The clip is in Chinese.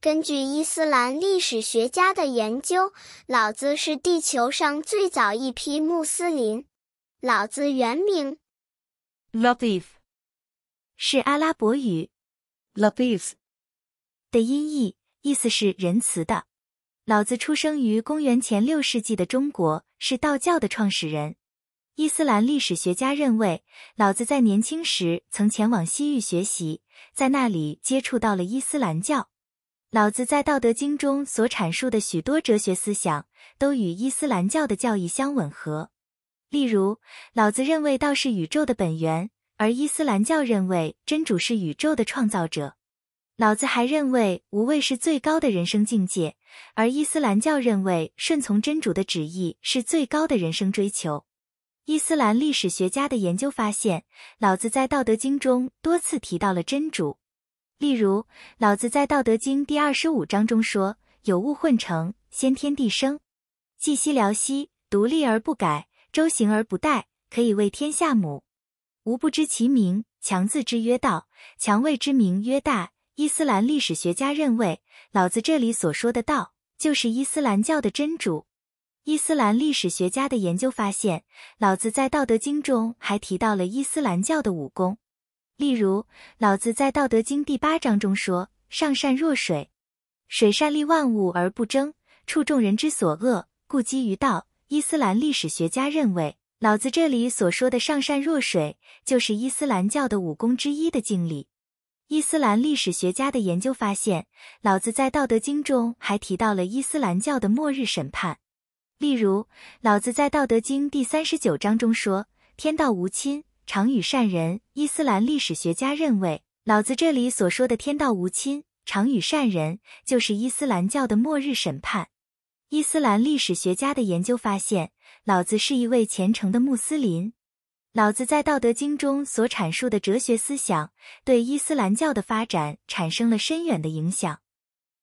根据伊斯兰历史学家的研究，老子是地球上最早一批穆斯林。老子原名，Latif，是阿拉伯语，Latif，的音译，意思是仁慈的。老子出生于公元前六世纪的中国，是道教的创始人。伊斯兰历史学家认为，老子在年轻时曾前往西域学习，在那里接触到了伊斯兰教。老子在《道德经》中所阐述的许多哲学思想，都与伊斯兰教的教义相吻合。例如，老子认为道是宇宙的本源，而伊斯兰教认为真主是宇宙的创造者。老子还认为无畏是最高的人生境界，而伊斯兰教认为顺从真主的旨意是最高的人生追求。伊斯兰历史学家的研究发现，老子在《道德经》中多次提到了真主。例如，老子在《道德经》第二十五章中说：“有物混成，先天地生，寂兮寥兮，独立而不改，周行而不殆，可以为天下母。吾不知其名，强自之曰道，强谓之名曰大。”伊斯兰历史学家认为，老子这里所说的道，就是伊斯兰教的真主。伊斯兰历史学家的研究发现，老子在《道德经》中还提到了伊斯兰教的武功。例如，老子在《道德经》第八章中说：“上善若水，水善利万物而不争，处众人之所恶，故几于道。”伊斯兰历史学家认为，老子这里所说的“上善若水”，就是伊斯兰教的武功之一的敬礼。伊斯兰历史学家的研究发现，老子在《道德经》中还提到了伊斯兰教的末日审判。例如，老子在《道德经》第三十九章中说：“天道无亲。”常与善人。伊斯兰历史学家认为，老子这里所说的“天道无亲，常与善人”，就是伊斯兰教的末日审判。伊斯兰历史学家的研究发现，老子是一位虔诚的穆斯林。老子在《道德经》中所阐述的哲学思想，对伊斯兰教的发展产生了深远的影响。